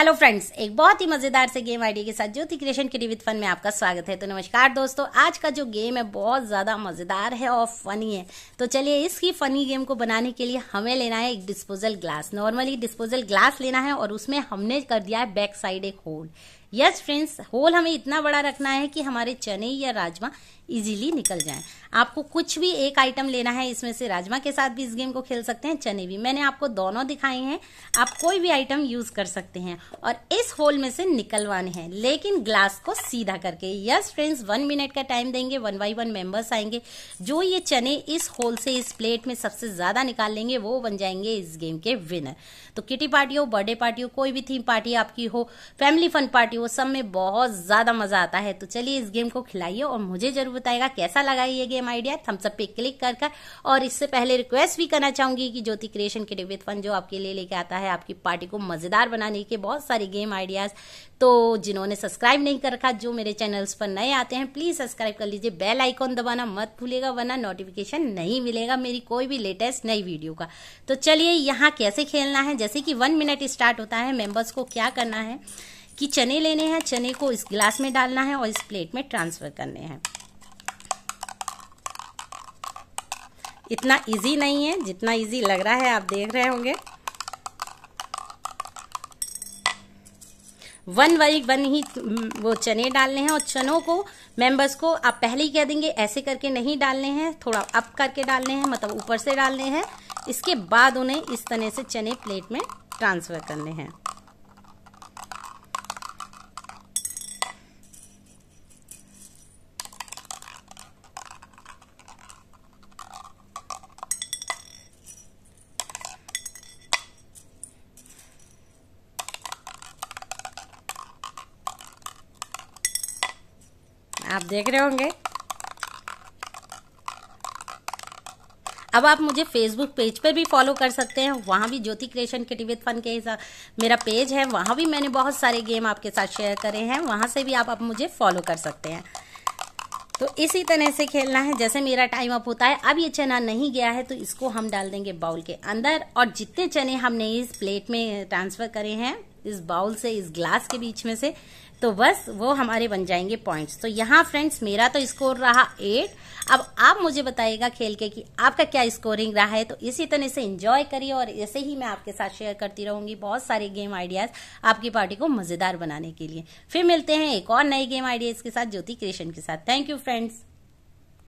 hello friends एक बहुत ही मजेदार से गेम आइडिया के साथ ज्योति क्रिएशन के फन में आपका स्वागत है तो नमस्कार दोस्तों आज का जो गेम है बहुत ज्यादा मजेदार है और फनी है तो चलिए इसकी फनी गेम को बनाने के लिए हमें लेना है एक disposal glass normally disposal glass लेना है और उसमें हमने कर दिया है बैक साइड एक होल यस फ्रेंड्स होल हमें इतना बड़ा रखना है कि हमारे चने या राजमा इजीली निकल जाएं आपको कुछ भी एक आइटम लेना है इसमें से राजमा के साथ भी इस गेम को खेल सकते हैं चने भी मैंने आपको दोनों दिखाए हैं आप कोई भी आइटम यूज कर सकते हैं और इस होल में से निकलवाने हैं लेकिन ग्लास को सीधा करके यस फ्रेंड्स वन मिनट का टाइम देंगे वन बाई वन मेंबर्स आएंगे जो ये चने इस होल से इस प्लेट में सबसे ज़्यादा निकाल लेंगे वो बन जाएंगे इस गेम के विनर तो किटी पार्टी हो बर्थडे पार्टी हो कोई भी थीम पार्टी आपकी हो फैमिली फन पार्टी हो सब में बहुत ज़्यादा मज़ा आता है तो चलिए इस गेम को खिलाइए और मुझे जरूर बताएगा कैसा लगा ये गेम आइडिया थम्सअप पे क्लिक कर और इससे पहले रिक्वेस्ट भी करना चाहूंगी कि ज्योति क्रिएशन के डिविथ फन जो आपके लिए लेके आता है आपकी पार्टी को मज़ेदार बनाने के बहुत बहुत सारी गेम आइडियाज़ तो जिन्होंने सब्सक्राइब नहीं कर रखा जो मेरे चैनल्स पर नए आते हैं प्लीज़ सब्सक्राइब कर लीजिए बेल आइकॉन दबाना मत भूलेगा वरना नोटिफिकेशन नहीं मिलेगा मेरी कोई भी लेटेस्ट नई वीडियो का तो चलिए यहाँ कैसे खेलना है जैसे कि वन मिनट स्टार्ट होता है मेम्बर्स को क्या करना है कि चने लेने हैं चने को इस गिलास में डालना है और इस प्लेट में ट्रांसफ़र करने हैं इतना इजी नहीं है जितना इजी लग रहा है आप देख रहे होंगे वन वाई वन ही वो चने डालने हैं और चनों को मेंबर्स को आप पहले ही कह देंगे ऐसे करके नहीं डालने हैं थोड़ा अप करके डालने हैं मतलब ऊपर से डालने हैं इसके बाद उन्हें इस तरह से चने प्लेट में ट्रांसफ़र करने हैं आप देख रहे होंगे अब आप मुझे फेसबुक पेज पर भी फॉलो कर सकते हैं वहाँ भी ज्योति क्रिएशन के टिवित फन के मेरा पेज है वहाँ भी मैंने बहुत सारे गेम आपके साथ शेयर करे हैं वहाँ से भी आप आप मुझे फॉलो कर सकते हैं तो इसी तरह से खेलना है जैसे मेरा टाइम अप होता है अब ये चना नहीं गया है तो इसको हम डाल देंगे बाउल के अंदर और जितने चने हमने इस प्लेट में ट्रांसफर करे हैं इस बाउल से इस ग्लास के बीच में से तो बस वो हमारे बन जाएंगे पॉइंट्स तो यहाँ फ्रेंड्स मेरा तो स्कोर रहा एट अब आप मुझे बताइएगा खेल के कि आपका क्या स्कोरिंग रहा है तो इसी तरह से इंजॉय करिए और ऐसे ही मैं आपके साथ शेयर करती रहूंगी बहुत सारे गेम आइडियाज आपकी पार्टी को मजेदार बनाने के लिए फिर मिलते हैं एक और नए गेम आइडियाज के साथ ज्योति क्रिएशन के साथ थैंक यू फ्रेंड्स